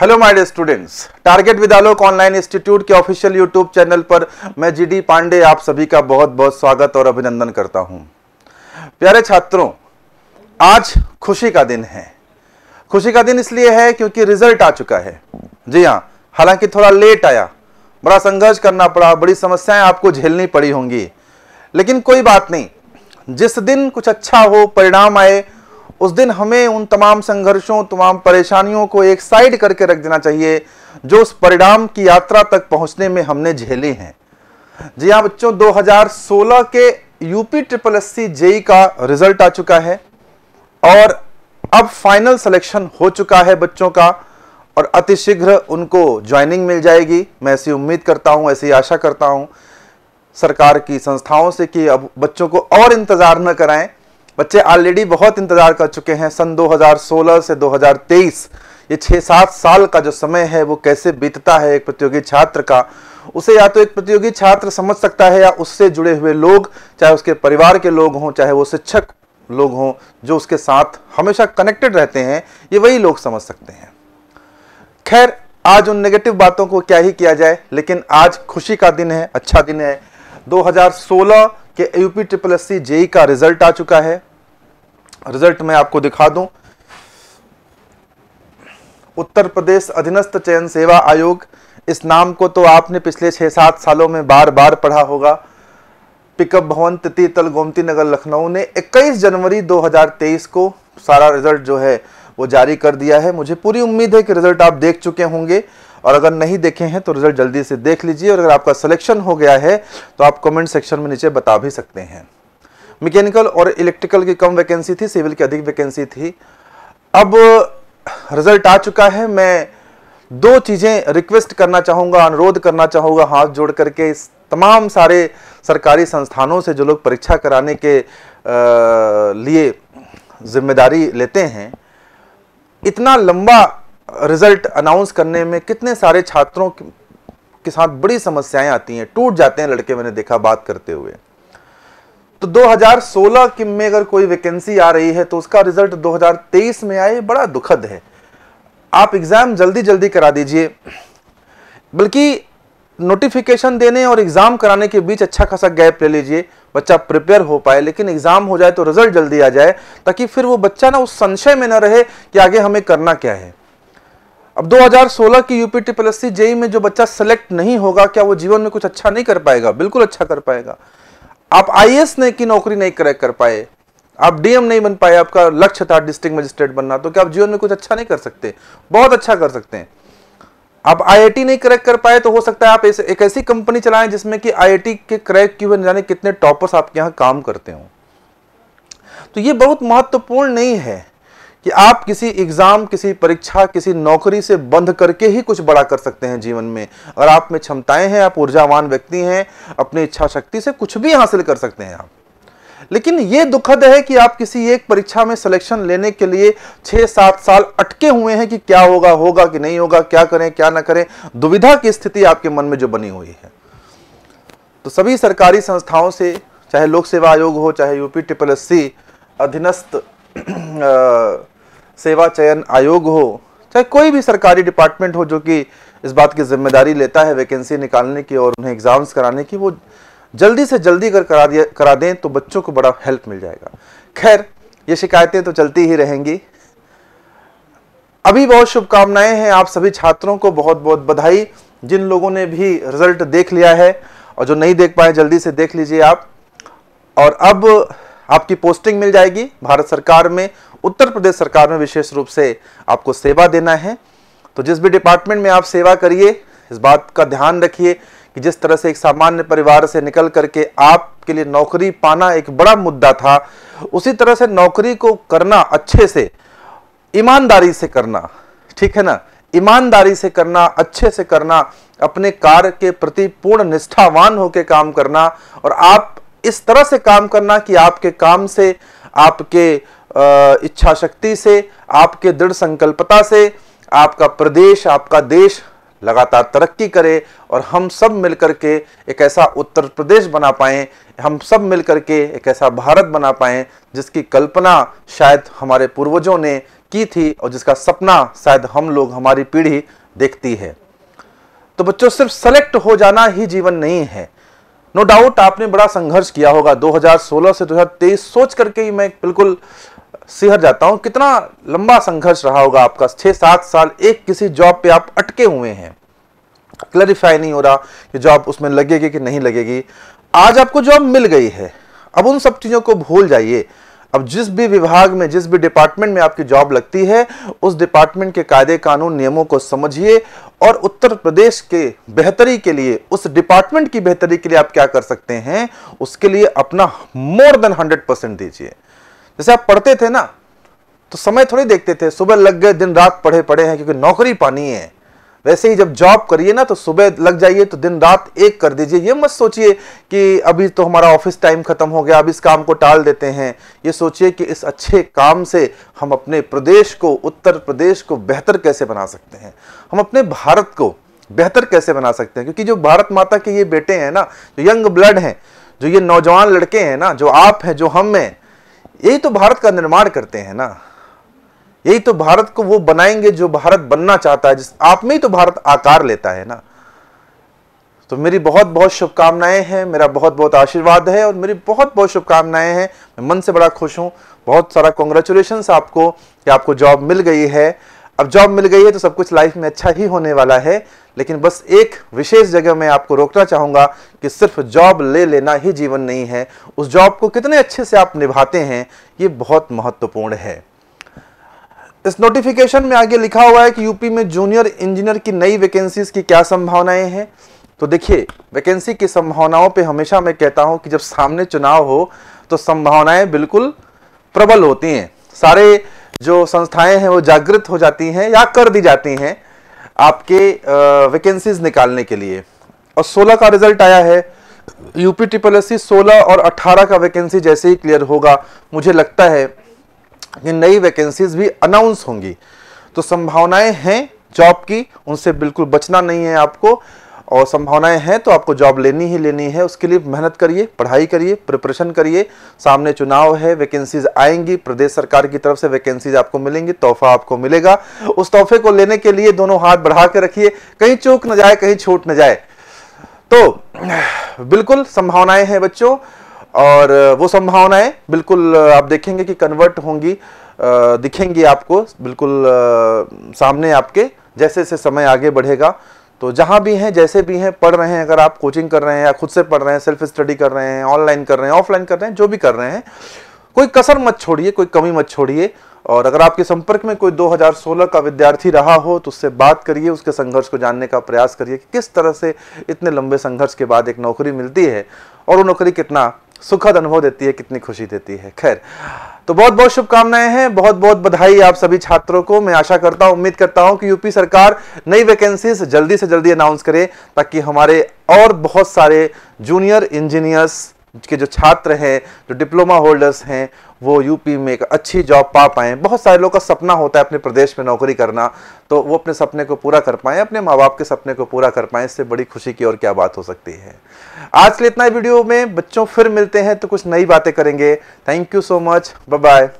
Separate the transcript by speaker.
Speaker 1: hello my dear students target Vidalok online institute के official YouTube channel पर मैं GD Pandey आप सभी का बहुत बहुत स्वागत और अभिनंदन करता हूं प्यारे छात्रों आज खुशी का दिन है खुशी का दिन इसलिए है क्योंकि रिजल्ट आ चुका है जी हां हालांकि थोड़ा लेट आया बड़ा संघर्ष करना पड़ा बड़ी समस्याएं आपको झेलनी पड़ी होंगी लेकिन कोई बात नहीं जिस दिन कुछ अच्छा हो परिणाम आए उस दिन हमें उन तमाम संघर्षों तमाम परेशानियों को एक साइड करके रख देना चाहिए जो उस परिणाम की यात्रा तक पहुंचने में हमने झेले हैं जी हाँ बच्चों 2016 के UP triple S C JE का रिजल्ट आ चुका है और अब फाइनल सिलेक्शन हो चुका है बच्चों का और अतिशीघ्र उनको ज्वाइनिंग मिल जाएगी मैं ऐसी उम्मीद करता हूं ऐसी आशा करता हूं सरकार की संस्थाओं से कि अब बच्चों को और इंतज़ार न कराएं बच्चे ऑलरेडी बहुत इंतज़ार कर चुके हैं सन 2016 से 2023 ये छः सात साल का जो समय है वो कैसे बीतता है एक प्रतियोगी छात्र का उसे या तो एक प्रतियोगी छात्र समझ सकता है या उससे जुड़े हुए लोग चाहे उसके परिवार के लोग हों चाहे वो शिक्षक लोग हों जो उसके साथ हमेशा कनेक्टेड रहते हैं ये वही लोग समझ सकते हैं खैर आज उन नेगेटिव बातों को क्या ही किया जाए लेकिन आज खुशी का दिन है अच्छा दिन है 2016 के UP triple S C JE का रिजल्ट आ चुका है रिजल्ट मैं आपको दिखा दूं उत्तर प्रदेश अधीनस्थ चयन सेवा आयोग इस नाम को तो आपने पिछले छह सात सालों में बार बार पढ़ा होगा पिकअप भवन तृतीय तल गोमती नगर लखनऊ ने 21 जनवरी 2023 को सारा रिजल्ट जो है वो जारी कर दिया है मुझे पूरी उम्मीद है कि रिजल्ट आप देख चुके होंगे और अगर नहीं देखे हैं तो रिजल्ट जल्दी से देख लीजिए और अगर आपका सिलेक्शन हो गया है तो आप कमेंट सेक्शन में नीचे बता भी सकते हैं मैकेनिकल और इलेक्ट्रिकल की कम वैकेंसी थी सिविल की अधिक वैकेंसी थी अब रिजल्ट आ चुका है मैं दो चीज़ें रिक्वेस्ट करना चाहूँगा अनुरोध करना चाहूँगा हाथ जोड़ करके इस तमाम सारे सरकारी संस्थानों से जो लोग परीक्षा कराने के आ, लिए जिम्मेदारी लेते हैं इतना लंबा रिजल्ट अनाउंस करने में कितने सारे छात्रों के साथ बड़ी समस्याएं आती हैं टूट जाते हैं लड़के मैंने देखा बात करते हुए तो 2016 की में अगर कोई वैकेंसी आ रही है तो उसका रिजल्ट 2023 में आए बड़ा दुखद है आप एग्ज़ाम जल्दी जल्दी करा दीजिए बल्कि नोटिफिकेशन देने और एग्ज़ाम कराने के बीच अच्छा खासा गैप ले लीजिए बच्चा प्रिपेयर हो पाए लेकिन एग्ज़ाम हो जाए तो रिजल्ट जल्दी आ जाए ताकि फिर वो बच्चा ना उस संशय में ना रहे कि आगे हमें करना क्या है अब 2016 की यूपी ट्रिपल एस जेई में जो बच्चा सेलेक्ट नहीं होगा क्या वो जीवन में कुछ अच्छा नहीं कर पाएगा बिल्कुल अच्छा कर पाएगा आप आई ने की नौकरी नहीं क्रैक कर पाए आप डीएम नहीं बन पाए आपका लक्ष्य था डिस्ट्रिक्ट मजिस्ट्रेट बनना तो क्या आप जीवन में कुछ अच्छा नहीं कर सकते बहुत अच्छा कर सकते हैं आप आईआईटी नहीं क्रैक कर पाए तो हो सकता है आप एस, एक ऐसी कंपनी चलाएं जिसमें कि आईआईटी के क्रैक क्यू बन जाने कितने टॉपर्स आपके यहां काम करते हो तो ये बहुत महत्वपूर्ण नहीं है कि आप किसी एग्ज़ाम किसी परीक्षा किसी नौकरी से बंध करके ही कुछ बड़ा कर सकते हैं जीवन में और आप में क्षमताएं हैं आप ऊर्जावान व्यक्ति हैं अपनी इच्छा शक्ति से कुछ भी हासिल कर सकते हैं आप लेकिन ये दुखद है कि आप किसी एक परीक्षा में सिलेक्शन लेने के लिए छः सात साल अटके हुए हैं कि क्या होगा होगा कि नहीं होगा क्या करें क्या ना करें दुविधा की स्थिति आपके मन में जो बनी हुई है तो सभी सरकारी संस्थाओं से चाहे लोक सेवा आयोग हो चाहे यूपी ट्रिपल एस सी अधीनस्थ सेवा चयन आयोग हो चाहे कोई भी सरकारी डिपार्टमेंट हो जो कि इस बात की जिम्मेदारी लेता है वैकेंसी निकालने की और उन्हें एग्ज़ाम्स कराने की वो जल्दी से जल्दी अगर करा दिया करा दें तो बच्चों को बड़ा हेल्प मिल जाएगा खैर ये शिकायतें तो चलती ही रहेंगी अभी बहुत शुभकामनाएं हैं आप सभी छात्रों को बहुत बहुत बधाई जिन लोगों ने भी रिजल्ट देख लिया है और जो नहीं देख पाए जल्दी से देख लीजिए आप और अब आपकी पोस्टिंग मिल जाएगी भारत सरकार में उत्तर प्रदेश सरकार में विशेष रूप से आपको सेवा देना है तो जिस भी डिपार्टमेंट में आप सेवा करिए इस बात का ध्यान रखिए कि जिस तरह से एक सामान्य परिवार से निकल करके आपके लिए नौकरी पाना एक बड़ा मुद्दा था उसी तरह से नौकरी को करना अच्छे से ईमानदारी से करना ठीक है ना ईमानदारी से करना अच्छे से करना अपने कार्य के प्रति पूर्ण निष्ठावान होकर काम करना और आप इस तरह से काम करना कि आपके काम से आपके इच्छा शक्ति से आपके दृढ़ संकल्पता से आपका प्रदेश आपका देश लगातार तरक्की करे और हम सब मिलकर के एक ऐसा उत्तर प्रदेश बना पाए हम सब मिलकर के एक ऐसा भारत बना पाए जिसकी कल्पना शायद हमारे पूर्वजों ने की थी और जिसका सपना शायद हम लोग हमारी पीढ़ी देखती है तो बच्चों सिर्फ सेलेक्ट हो जाना ही जीवन नहीं है नो डाउट आपने बड़ा संघर्ष किया होगा 2016 से 2023 सोच करके ही मैं बिल्कुल सिहर जाता हूं कितना लंबा संघर्ष रहा होगा आपका छह सात साल एक किसी जॉब पे आप अटके हुए हैं क्लैरिफाई नहीं हो रहा कि जॉब उसमें लगेगी कि नहीं लगेगी आज आपको जॉब मिल गई है अब उन सब चीज़ों को भूल जाइए अब जिस भी विभाग में जिस भी डिपार्टमेंट में आपकी जॉब लगती है उस डिपार्टमेंट के कायदे कानून नियमों को समझिए और उत्तर प्रदेश के बेहतरी के लिए उस डिपार्टमेंट की बेहतरी के लिए आप क्या कर सकते हैं उसके लिए अपना मोर देन हंड्रेड परसेंट दीजिए जैसे आप पढ़ते थे ना तो समय थोड़ी देखते थे सुबह लग गए दिन रात पढ़े पढ़े हैं क्योंकि नौकरी पानी है वैसे ही जब जॉब करिए ना तो सुबह लग जाइए तो दिन रात एक कर दीजिए ये मत सोचिए कि अभी तो हमारा ऑफिस टाइम खत्म हो गया अब इस काम को टाल देते हैं ये सोचिए कि इस अच्छे काम से हम अपने प्रदेश को उत्तर प्रदेश को बेहतर कैसे बना सकते हैं हम अपने भारत को बेहतर कैसे बना सकते हैं क्योंकि जो भारत माता के ये बेटे हैं ना जो यंग ब्लड हैं जो ये नौजवान लड़के हैं ना जो आप हैं जो हम हैं यही तो भारत का निर्माण करते हैं ना यही तो भारत को वो बनाएंगे जो भारत बनना चाहता है जिस आप में ही तो भारत आकार लेता है ना तो मेरी बहुत बहुत शुभकामनाएं हैं मेरा बहुत बहुत आशीर्वाद है और मेरी बहुत बहुत शुभकामनाएं हैं मैं मन से बड़ा खुश हूं बहुत सारा कॉन्ग्रेचुलेशन आपको कि आपको जॉब मिल गई है अब जॉब मिल गई है तो सब कुछ लाइफ में अच्छा ही होने वाला है लेकिन बस एक विशेष जगह मैं आपको रोकना चाहूंगा कि सिर्फ जॉब ले लेना ही जीवन नहीं है उस जॉब को कितने अच्छे से आप निभाते हैं ये बहुत महत्वपूर्ण है इस नोटिफिकेशन में आगे लिखा हुआ है कि यूपी में जूनियर इंजीनियर की नई वैकेंसीज की क्या संभावनाएं हैं तो देखिए वैकेंसी की संभावनाओं पे हमेशा मैं कहता हूं कि जब सामने चुनाव हो तो संभावनाएं बिल्कुल प्रबल होती हैं सारे जो संस्थाएं हैं वो जागृत हो जाती हैं या कर दी जाती हैं आपके वैकेंसीज निकालने के लिए और 16 का रिजल्ट आया है यूपी ट्रिपल एस सोलह और 18 का वैकेंसी जैसे ही क्लियर होगा मुझे लगता है कि नई वैकेंसीज भी अनाउंस होंगी तो संभावनाएं हैं जॉब की उनसे बिल्कुल बचना नहीं है आपको और संभावनाएं हैं तो आपको जॉब लेनी ही लेनी है उसके लिए मेहनत करिए पढ़ाई करिए प्रिपरेशन करिए सामने चुनाव है वैकेंसीज आएंगी प्रदेश सरकार की तरफ से वैकेंसीज आपको मिलेंगी तोहफा आपको मिलेगा उस तोहफे को लेने के लिए दोनों हाथ बढ़ा के रखिए कहीं चूक न जाए कहीं छूट न जाए तो बिल्कुल संभावनाएं हैं बच्चों और वो संभावनाएं बिल्कुल आप देखेंगे कि कन्वर्ट होंगी दिखेंगी आपको बिल्कुल सामने आपके जैसे जैसे समय आगे बढ़ेगा तो जहाँ भी हैं जैसे भी हैं पढ़ रहे हैं अगर आप कोचिंग कर रहे हैं या खुद से पढ़ रहे हैं सेल्फ स्टडी कर रहे हैं ऑनलाइन कर रहे हैं ऑफलाइन कर रहे हैं जो भी कर रहे हैं कोई कसर मत छोड़िए कोई कमी मत छोड़िए और अगर आपके संपर्क में कोई 2016 का विद्यार्थी रहा हो तो उससे बात करिए उसके संघर्ष को जानने का प्रयास करिए कि किस तरह से इतने लंबे संघर्ष के बाद एक नौकरी मिलती है और वो नौकरी कितना सुखद अनुभव देती है कितनी खुशी देती है खैर तो बहुत बहुत शुभकामनाएं हैं बहुत बहुत बधाई आप सभी छात्रों को मैं आशा करता हूं उम्मीद करता हूं कि यूपी सरकार नई वैकेंसीज जल्दी से जल्दी अनाउंस करे ताकि हमारे और बहुत सारे जूनियर इंजीनियर्स के जो छात्र हैं जो डिप्लोमा होल्डर्स हैं वो यूपी में एक अच्छी जॉब पा पाएँ बहुत सारे लोगों का सपना होता है अपने प्रदेश में नौकरी करना तो वो अपने सपने को पूरा कर पाएँ अपने माँ बाप के सपने को पूरा कर पाएँ इससे बड़ी खुशी की और क्या बात हो सकती है आज के लिए इतना वीडियो में बच्चों फिर मिलते हैं तो कुछ नई बातें करेंगे thank you so much bye